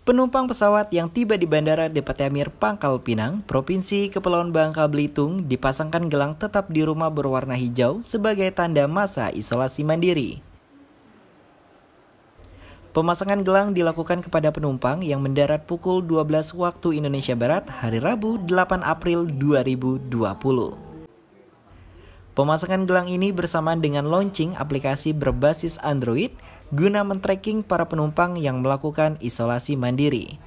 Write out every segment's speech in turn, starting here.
Penumpang pesawat yang tiba di Bandara Depatiamir Pangkal Pinang, Provinsi Kepulauan Bangka Belitung dipasangkan gelang tetap di rumah berwarna hijau sebagai tanda masa isolasi mandiri. Pemasangan gelang dilakukan kepada penumpang yang mendarat pukul 12 waktu Indonesia Barat hari Rabu 8 April 2020. Pemasangan gelang ini bersamaan dengan launching aplikasi berbasis Android guna men-tracking para penumpang yang melakukan isolasi mandiri.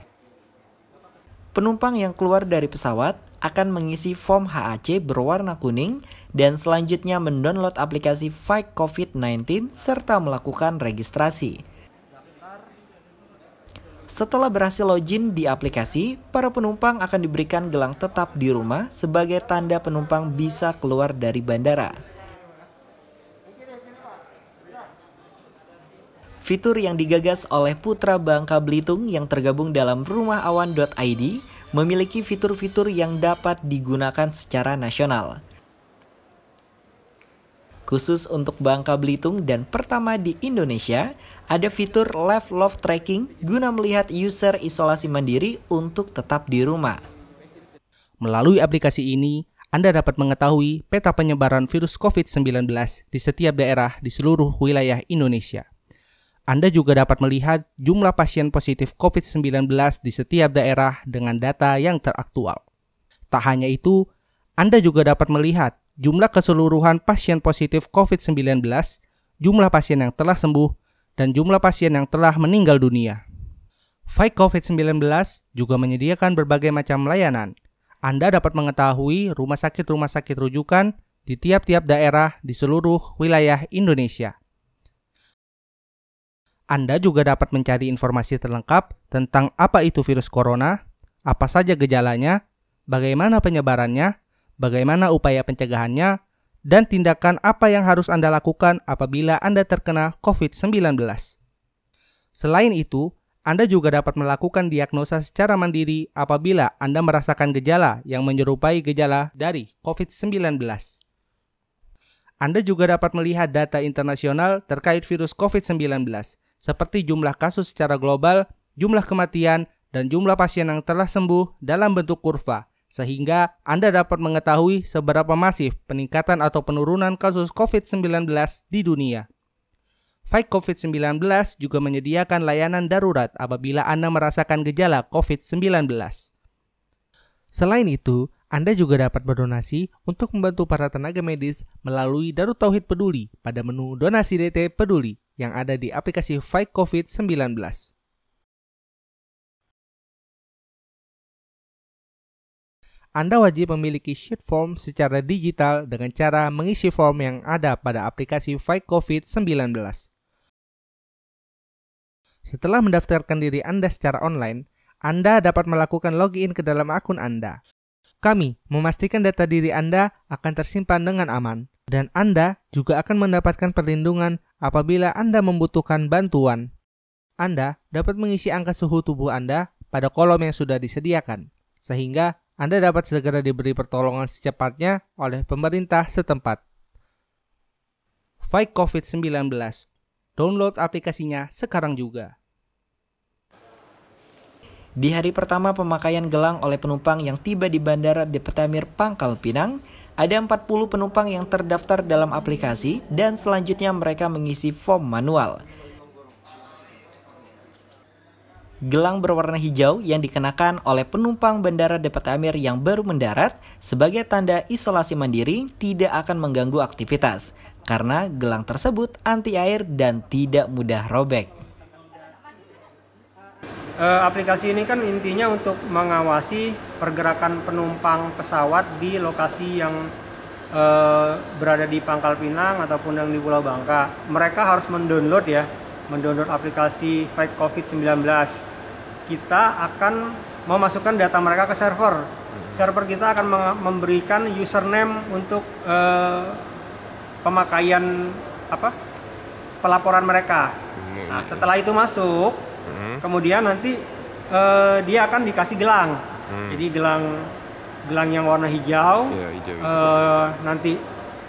Penumpang yang keluar dari pesawat akan mengisi form HAC berwarna kuning dan selanjutnya mendownload aplikasi Fight COVID-19 serta melakukan registrasi. Setelah berhasil login di aplikasi, para penumpang akan diberikan gelang tetap di rumah sebagai tanda penumpang bisa keluar dari bandara. Fitur yang digagas oleh Putra Bangka Belitung yang tergabung dalam rumahawan.id memiliki fitur-fitur yang dapat digunakan secara nasional. Khusus untuk Bangka Belitung dan pertama di Indonesia, ada fitur Live Love Tracking guna melihat user isolasi mandiri untuk tetap di rumah. Melalui aplikasi ini, Anda dapat mengetahui peta penyebaran virus COVID-19 di setiap daerah di seluruh wilayah Indonesia. Anda juga dapat melihat jumlah pasien positif COVID-19 di setiap daerah dengan data yang teraktual. Tak hanya itu, Anda juga dapat melihat jumlah keseluruhan pasien positif COVID-19, jumlah pasien yang telah sembuh, dan jumlah pasien yang telah meninggal dunia. Fight COVID-19 juga menyediakan berbagai macam layanan. Anda dapat mengetahui rumah sakit-rumah sakit rujukan di tiap-tiap daerah di seluruh wilayah Indonesia. Anda juga dapat mencari informasi terlengkap tentang apa itu virus corona, apa saja gejalanya, bagaimana penyebarannya, bagaimana upaya pencegahannya, dan tindakan apa yang harus Anda lakukan apabila Anda terkena COVID-19. Selain itu, Anda juga dapat melakukan diagnosa secara mandiri apabila Anda merasakan gejala yang menyerupai gejala dari COVID-19. Anda juga dapat melihat data internasional terkait virus COVID-19 seperti jumlah kasus secara global, jumlah kematian, dan jumlah pasien yang telah sembuh dalam bentuk kurva, sehingga Anda dapat mengetahui seberapa masif peningkatan atau penurunan kasus COVID-19 di dunia. Fight COVID-19 juga menyediakan layanan darurat apabila Anda merasakan gejala COVID-19. Selain itu, anda juga dapat berdonasi untuk membantu para tenaga medis melalui Darut Tauhid Peduli pada menu donasi DT Peduli yang ada di aplikasi Fight COVID-19. Anda wajib memiliki sheet form secara digital dengan cara mengisi form yang ada pada aplikasi Fight COVID-19. Setelah mendaftarkan diri Anda secara online, Anda dapat melakukan login ke dalam akun Anda kami memastikan data diri Anda akan tersimpan dengan aman, dan Anda juga akan mendapatkan perlindungan apabila Anda membutuhkan bantuan. Anda dapat mengisi angka suhu tubuh Anda pada kolom yang sudah disediakan, sehingga Anda dapat segera diberi pertolongan secepatnya oleh pemerintah setempat. Fight COVID-19 Download aplikasinya sekarang juga. Di hari pertama pemakaian gelang oleh penumpang yang tiba di Bandara Depetamir Pangkal Pinang, ada 40 penumpang yang terdaftar dalam aplikasi dan selanjutnya mereka mengisi form manual. Gelang berwarna hijau yang dikenakan oleh penumpang Bandara Depetamir yang baru mendarat sebagai tanda isolasi mandiri tidak akan mengganggu aktivitas karena gelang tersebut anti air dan tidak mudah robek e, aplikasi ini kan intinya untuk mengawasi pergerakan penumpang pesawat di lokasi yang e, berada di Pangkal Pinang ataupun yang di Pulau Bangka. Mereka harus mendownload ya, mendownload aplikasi Fight COVID-19. Kita akan memasukkan data mereka ke server. Server kita akan memberikan username untuk e, pemakaian apa pelaporan mereka. Nah, setelah itu masuk, hmm. kemudian nanti uh, dia akan dikasih gelang hmm. jadi gelang gelang yang warna hijau, ya, hijau, hijau. Uh, eh, nanti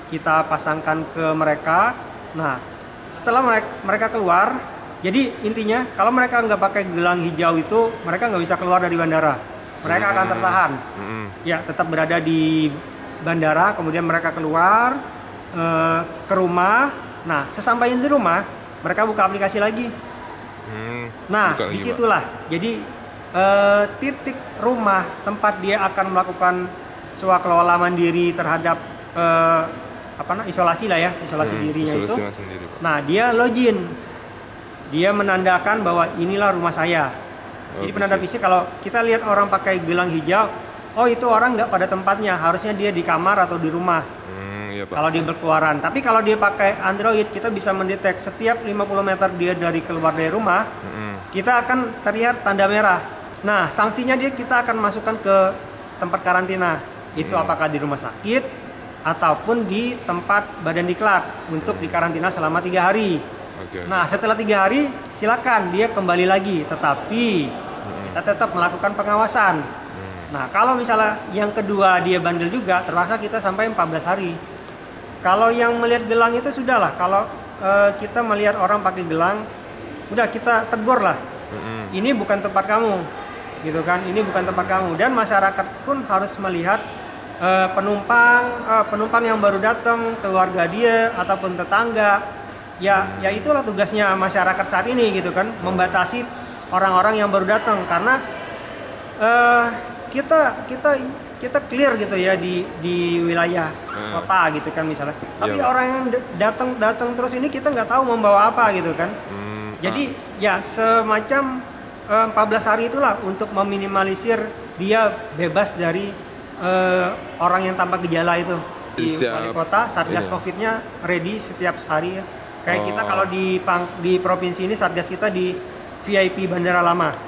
kita pasangkan ke mereka nah setelah mereka, keluar jadi intinya kalau mereka nggak pakai gelang hijau itu mereka nggak bisa keluar dari bandara mereka hmm. akan tertahan hmm. ya tetap berada di bandara kemudian mereka keluar eh, ke rumah nah sesampainya di rumah mereka buka aplikasi lagi Hmm, nah, disitulah. Pak. Jadi eh, titik rumah tempat dia akan melakukan sewa kelola mandiri terhadap eh, apa nah, isolasi lah ya, isolasi hmm, dirinya isolasi itu. Sendiri, Pak. Nah, dia login. Dia menandakan bahwa inilah rumah saya. Oh, Jadi penanda gitu. fisik kalau kita lihat orang pakai gelang hijau, oh itu orang nggak pada tempatnya, harusnya dia di kamar atau di rumah. Hmm ya, Pak. kalau dia berkeluaran tapi kalau dia pakai Android kita bisa mendetek setiap 50 meter dia dari keluar dari rumah hmm. kita akan terlihat tanda merah nah sanksinya dia kita akan masukkan ke tempat karantina itu hmm. apakah di rumah sakit ataupun di tempat badan diklat untuk mm. dikarantina selama tiga hari. Okay. Nah setelah tiga hari silakan dia kembali lagi, tetapi hmm. kita tetap melakukan pengawasan. Mm. Nah kalau misalnya yang kedua dia bandel juga, terasa kita sampai 14 hari. Kalau yang melihat gelang itu sudahlah. Kalau uh, kita melihat orang pakai gelang, udah kita tegur lah. Mm-hmm. Ini bukan tempat kamu, gitu kan? Ini bukan tempat kamu. Dan masyarakat pun harus melihat uh, penumpang uh, penumpang yang baru datang, keluarga dia ataupun tetangga. Ya, ya itulah tugasnya masyarakat saat ini, gitu kan? Membatasi orang-orang yang baru datang karena uh, kita kita kita clear gitu ya di di wilayah hmm. kota gitu kan misalnya. Tapi yeah. orang yang datang datang terus ini kita nggak tahu membawa apa gitu kan. Hmm. Jadi hmm. ya semacam uh, eh, 14 hari itulah untuk meminimalisir dia bebas dari uh, orang yang tanpa gejala itu. Di wali kota satgas yeah. covidnya ready setiap hari ya. Kayak oh. kita kalau di di provinsi ini satgas kita di VIP Bandara Lama.